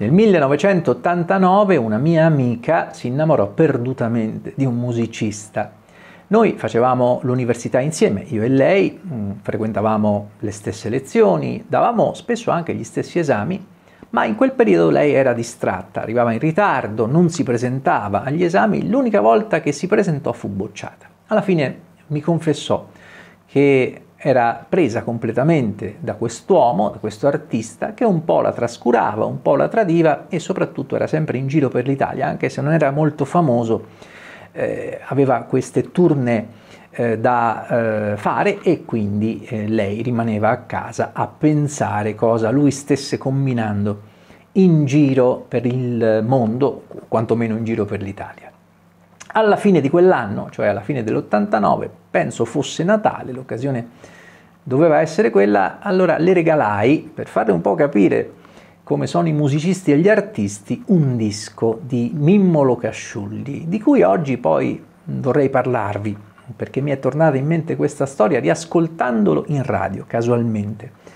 Nel 1989 una mia amica si innamorò perdutamente di un musicista. Noi facevamo l'università insieme, io e lei, mm, frequentavamo le stesse lezioni, davamo spesso anche gli stessi esami, ma in quel periodo lei era distratta, arrivava in ritardo, non si presentava agli esami, l'unica volta che si presentò fu bocciata. Alla fine mi confessò che era presa completamente da quest'uomo, da questo artista, che un po' la trascurava, un po' la tradiva e soprattutto era sempre in giro per l'Italia, anche se non era molto famoso, eh, aveva queste turne eh, da eh, fare e quindi eh, lei rimaneva a casa a pensare cosa lui stesse combinando in giro per il mondo, quantomeno in giro per l'Italia. Alla fine di quell'anno, cioè alla fine dell'89, penso fosse Natale, l'occasione doveva essere quella, allora le regalai, per farle un po' capire come sono i musicisti e gli artisti, un disco di Mimmo Casciulli, di cui oggi poi vorrei parlarvi, perché mi è tornata in mente questa storia riascoltandolo in radio, casualmente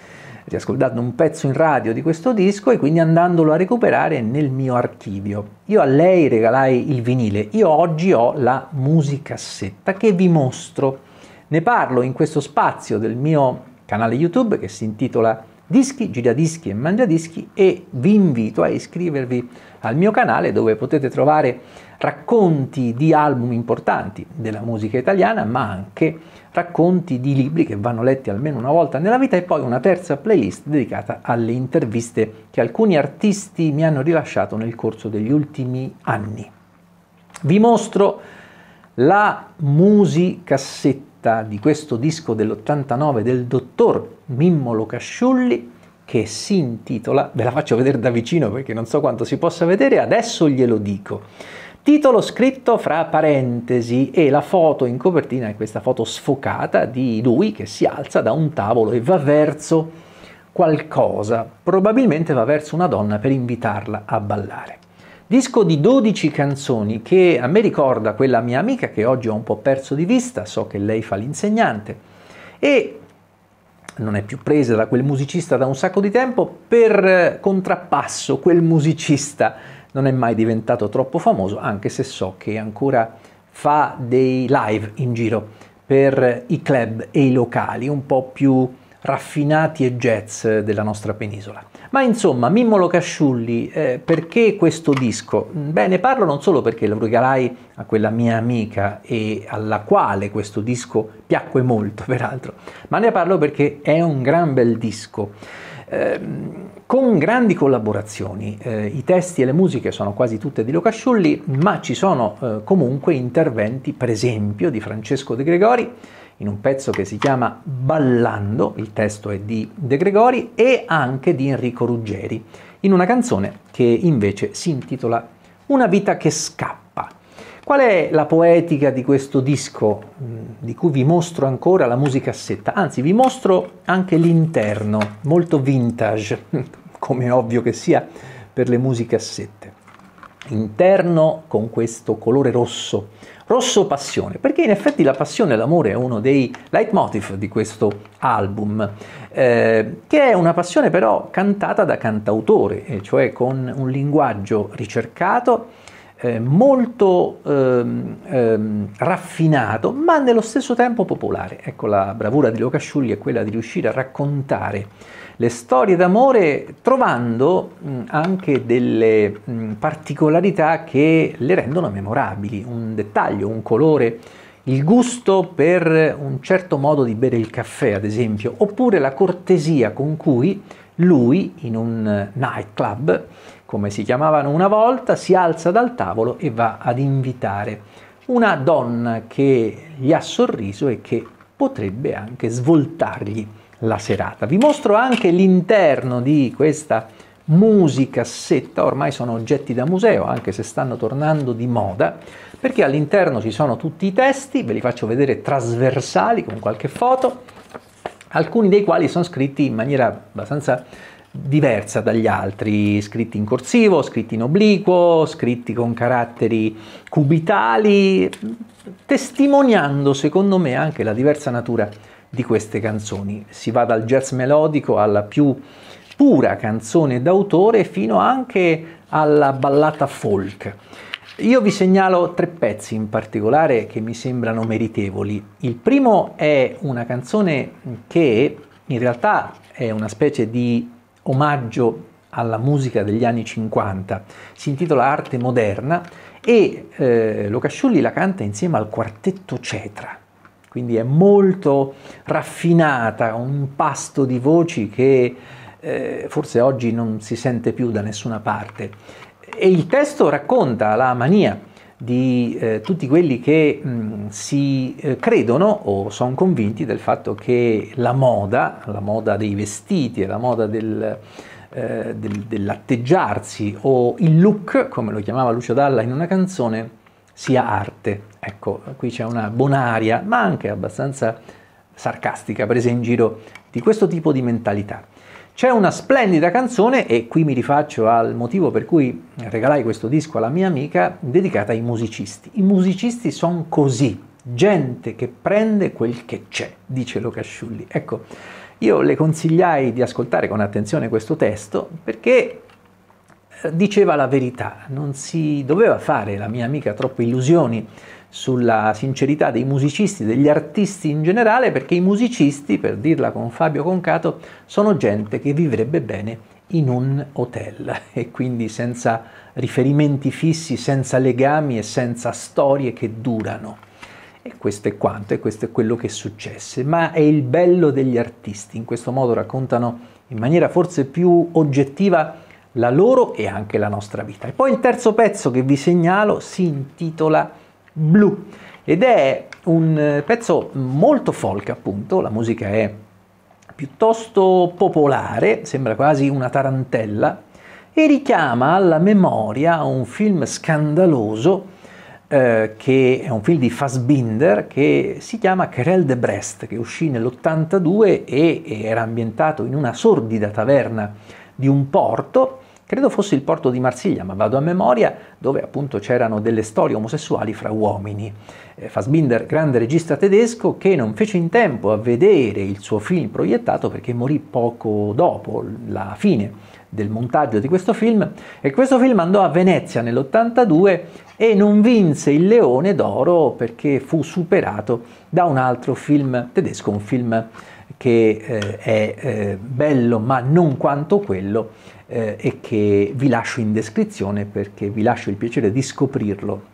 riascoltando un pezzo in radio di questo disco e quindi andandolo a recuperare nel mio archivio. Io a lei regalai il vinile, io oggi ho la musicassetta che vi mostro. Ne parlo in questo spazio del mio canale YouTube che si intitola Dischi, Giradischi e Mangiadischi e vi invito a iscrivervi al mio canale dove potete trovare racconti di album importanti della musica italiana ma anche racconti di libri che vanno letti almeno una volta nella vita e poi una terza playlist dedicata alle interviste che alcuni artisti mi hanno rilasciato nel corso degli ultimi anni. Vi mostro la musicassetta di questo disco dell'89 del dottor Mimmo Locasciulli che si intitola, ve la faccio vedere da vicino perché non so quanto si possa vedere, adesso glielo dico Titolo scritto fra parentesi e la foto in copertina è questa foto sfocata di lui che si alza da un tavolo e va verso qualcosa, probabilmente va verso una donna per invitarla a ballare. Disco di 12 canzoni che a me ricorda quella mia amica che oggi ho un po' perso di vista, so che lei fa l'insegnante e non è più presa da quel musicista da un sacco di tempo per contrappasso quel musicista non è mai diventato troppo famoso, anche se so che ancora fa dei live in giro per i club e i locali un po' più raffinati e jazz della nostra penisola. Ma insomma, Mimmo Locasciulli, eh, perché questo disco? Beh, ne parlo non solo perché lo regalai a quella mia amica e alla quale questo disco piacque molto, peraltro, ma ne parlo perché è un gran bel disco. Ehm, con grandi collaborazioni, eh, i testi e le musiche sono quasi tutte di Luca Sciulli, ma ci sono eh, comunque interventi, per esempio, di Francesco De Gregori, in un pezzo che si chiama Ballando, il testo è di De Gregori, e anche di Enrico Ruggeri, in una canzone che invece si intitola Una vita che scappa. Qual è la poetica di questo disco di cui vi mostro ancora la musicassetta? Anzi, vi mostro anche l'interno, molto vintage, come ovvio che sia per le musicassette. Interno con questo colore rosso, rosso passione, perché in effetti la passione e l'amore è uno dei leitmotiv di questo album, eh, che è una passione però cantata da cantautore, cioè con un linguaggio ricercato eh, molto ehm, ehm, raffinato, ma nello stesso tempo popolare. Ecco, la bravura di Luca Sciulli è quella di riuscire a raccontare le storie d'amore trovando mh, anche delle mh, particolarità che le rendono memorabili, un dettaglio, un colore il gusto per un certo modo di bere il caffè, ad esempio, oppure la cortesia con cui lui, in un eh, nightclub, come si chiamavano una volta, si alza dal tavolo e va ad invitare una donna che gli ha sorriso e che potrebbe anche svoltargli la serata. Vi mostro anche l'interno di questa musicassetta, ormai sono oggetti da museo, anche se stanno tornando di moda, perché all'interno ci sono tutti i testi, ve li faccio vedere trasversali con qualche foto, alcuni dei quali sono scritti in maniera abbastanza diversa dagli altri, scritti in corsivo, scritti in obliquo, scritti con caratteri cubitali, testimoniando secondo me anche la diversa natura di queste canzoni. Si va dal jazz melodico alla più pura canzone d'autore fino anche alla ballata folk. Io vi segnalo tre pezzi in particolare che mi sembrano meritevoli. Il primo è una canzone che in realtà è una specie di omaggio alla musica degli anni 50, si intitola Arte Moderna e eh, Locasciulli la canta insieme al quartetto Cetra, quindi è molto raffinata, un impasto di voci che eh, forse oggi non si sente più da nessuna parte. E il testo racconta la mania di eh, tutti quelli che mh, mm, si eh, credono o sono convinti del fatto che la moda, la moda dei vestiti la moda del, eh, del, dell'atteggiarsi o il look, come lo chiamava Lucio Dalla in una canzone, sia arte. Ecco, qui c'è una bonaria, ma anche abbastanza sarcastica, presa in giro di questo tipo di mentalità. C'è una splendida canzone, e qui mi rifaccio al motivo per cui regalai questo disco alla mia amica, dedicata ai musicisti. I musicisti sono così, gente che prende quel che c'è, dice Locasciulli. Ecco, io le consigliai di ascoltare con attenzione questo testo perché diceva la verità, non si doveva fare la mia amica troppe illusioni sulla sincerità dei musicisti, degli artisti in generale, perché i musicisti, per dirla con Fabio Concato, sono gente che vivrebbe bene in un hotel e quindi senza riferimenti fissi, senza legami e senza storie che durano. E questo è quanto, e questo è quello che successe. Ma è il bello degli artisti, in questo modo raccontano in maniera forse più oggettiva la loro e anche la nostra vita. E poi il terzo pezzo che vi segnalo si intitola Blu ed è un eh, pezzo molto folk appunto, la musica è piuttosto popolare, sembra quasi una tarantella, e richiama alla memoria un film scandaloso eh, che è un film di Fassbinder che si chiama Querelle de Brest, che uscì nell'82 e, e era ambientato in una sordida taverna di un porto credo fosse il porto di Marsiglia, ma vado a memoria, dove appunto c'erano delle storie omosessuali fra uomini. Eh, Fassbinder, grande regista tedesco, che non fece in tempo a vedere il suo film proiettato perché morì poco dopo la fine del montaggio di questo film e questo film andò a Venezia nell'82 e non vinse il Leone d'Oro perché fu superato da un altro film tedesco, un film che eh, è eh, bello ma non quanto quello eh, e che vi lascio in descrizione perché vi lascio il piacere di scoprirlo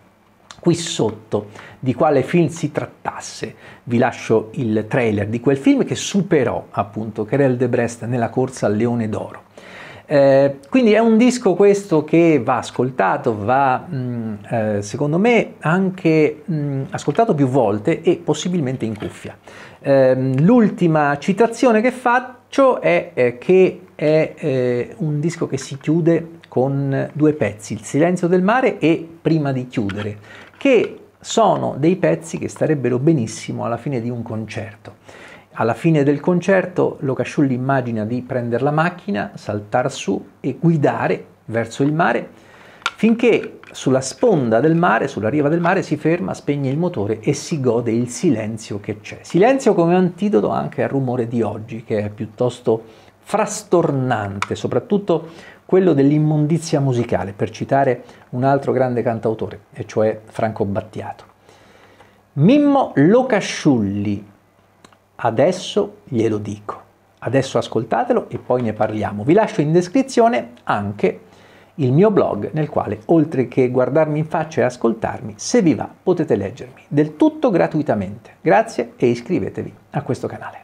qui sotto di quale film si trattasse. Vi lascio il trailer di quel film che superò appunto Karel de Brest nella corsa al Leone d'Oro. Eh, quindi è un disco questo che va ascoltato, va mh, mm, eh, secondo me anche mh, mm, ascoltato più volte e possibilmente in cuffia. Eh, l'ultima citazione che faccio è eh, che è eh, un disco che si chiude con due pezzi, Il silenzio del mare e Prima di chiudere, che sono dei pezzi che starebbero benissimo alla fine di un concerto. Alla fine del concerto Locasciulli immagina di prendere la macchina, saltar su e guidare verso il mare finché sulla sponda del mare, sulla riva del mare, si ferma, spegne il motore e si gode il silenzio che c'è. Silenzio come antidoto anche al rumore di oggi, che è piuttosto frastornante, soprattutto quello dell'immondizia musicale, per citare un altro grande cantautore, e cioè Franco Battiato. Mimmo Locasciulli, adesso glielo dico. Adesso ascoltatelo e poi ne parliamo. Vi lascio in descrizione anche il mio blog nel quale, oltre che guardarmi in faccia e ascoltarmi, se vi va potete leggermi del tutto gratuitamente. Grazie e iscrivetevi a questo canale.